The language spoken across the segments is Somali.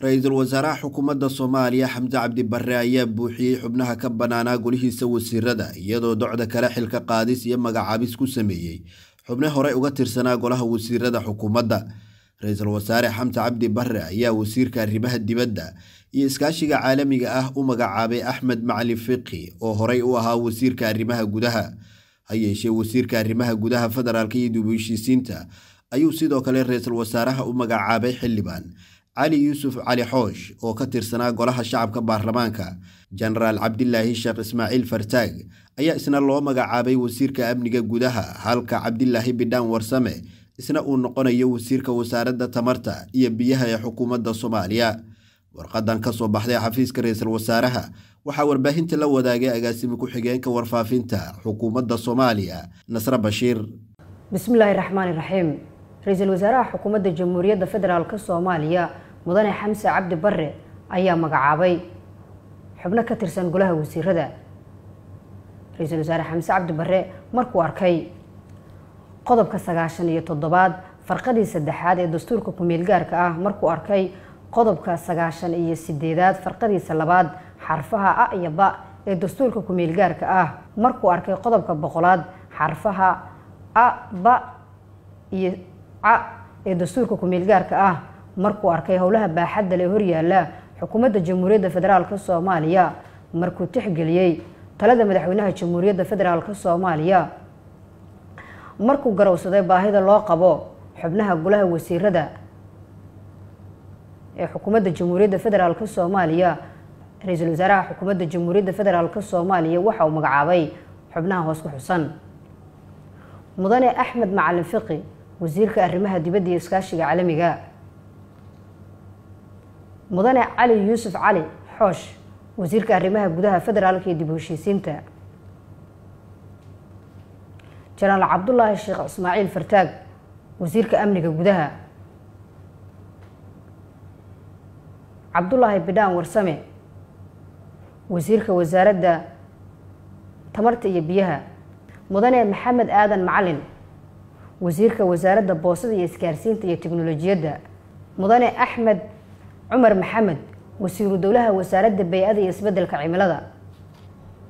ra-iisul wasaaraha xukuumadda soomaaliya xamse cabdi barre ayaa buuxiyey xubnaha ka bannaanaa golihiisa wasiirada iyadoo docda kale xilka qaadis iyo magacaabis ku sameeyey xubne hore uga tirsanaa golaha wasiirada xukuumadda ra-iisul wasaare xamse cabdi barre ayaa wasiirka arrimaha dibadda iyo iskaashiga caalamiga ah u magacaabay axmed macali fiqi oo horey u ahaa wasiirka arrimaha gudaha ha yeeshee wasiirka arrimaha gudaha federaalka iyo dib ayuu sidoo kale ra-iisul wasaaraha u magacaabay xildhibaan cali yuusuf cali xoosh oo ka tirsanaa golaha shacabka baarlamaanka jenaraal cabdilaahi sheekh ismaaciil fartaag ayaa isna loo magacaabay wasiirka amniga gudaha halka cabdilaahi bidhaan warsame isna uu noqonayo wasiirka wasaaradda tamarta iyo biyaha ee xukuumadda soomaaliya warqadan ka soo baxday xafiiska ra-iisul wasaaraha waxaa warbaahinta la wadaagay agaasimi ku-xigeenka warfaafinta xukuumadda soomaaliya nasre bashiir bismillaahi raxmaani raxiim ra-iisul wasaaraha xukuumadda jamhuuriyadda federaalk soomaaliya mudane xamse cabdi bare ayaa magacaabay xubno ka tirsan golaha wasiirada ra-iisul wasaare xamse cabdi bare markuu arkay qodobka sagaashan iyo toddobaad farqadii saddexaad ee dastuurka kumeel gaarka ah markuu arkay qodobka sagaashan iyo sideedaad farqadiisa labaad xarfaha a iyo ba ee dastuurka kumeel gaarka ah markuu arkay qodobka boqolaad xarfaha a ba iyo ca ee dastuurka kumeel gaarka ah markuu arkay howlaha baaxadda lee horyaalla xukuumadda jamhuuriyadda federaalka soomaaliya markuu tixgeliyey talada madaxweynaha jamhuuriyadda federaalka soomaaliya markuu garowsaday baahida loo qabo xubnaha golaha wasiirada ee xukuumadda jamhuuriyadda federaalka soomaaliya ra-iisul wasaaraha xukuumadda jamhuuriyadda federaalka soomaaliya waxa uu magacaabay xubnaha hoos ku xusan mudane axmed macalin fiqi wasiirka arrimaha dibadda iyo iskaashiga caalamiga mudane cali yuusuf cali xoosh wasiirka arrimaha gudaha federaalka iyo dib heshiisiinta janaal cabdulaahi sheekh ismaaciil fartaag wasiirka amniga gudaha cabdulaahi bidhaan warsame wasiirka wasaaradda tamarta iyo biyaha mudane maxamed aadan macalin wasiirka wasaaradda boosada iyo isgaarsiinta iyo teknolojiyadda mudane axmed cumar maxamed wasiiru dowlaha wasaaradda bay-ada iyo isbeddelka cimilada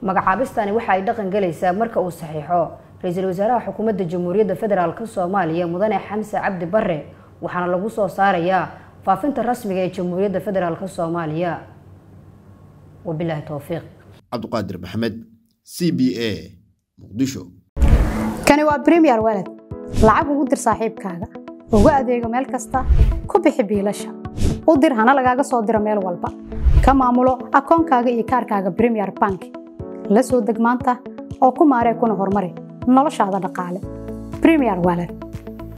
magacaabistani waxa ay dhaqan galaysaa marka uu saxiixo ra-iisul wasaaraha xukuumadda jamhuuriyadda federaalka soomaaliya mudane xamse cabdi barre waxaana lagu soo saarayaa faafinta rasmiga ee jamhuuriyadda federaalka soomaaliya wabilaahi towfiiq cabdiqaadir maxamed c b a muqdisho kani waa premier weled lacag ugu dir saaxiibkaaga ugu adeego meel kasta ku bixi biilasha u dir hana lagaaga soo diro meel walba ka maamulo akoonkaaga iyo kaarkaaga bremier bank la soo deg maanta oo ku maaree kuna horumari noloshaada dhaqaale bremier wallet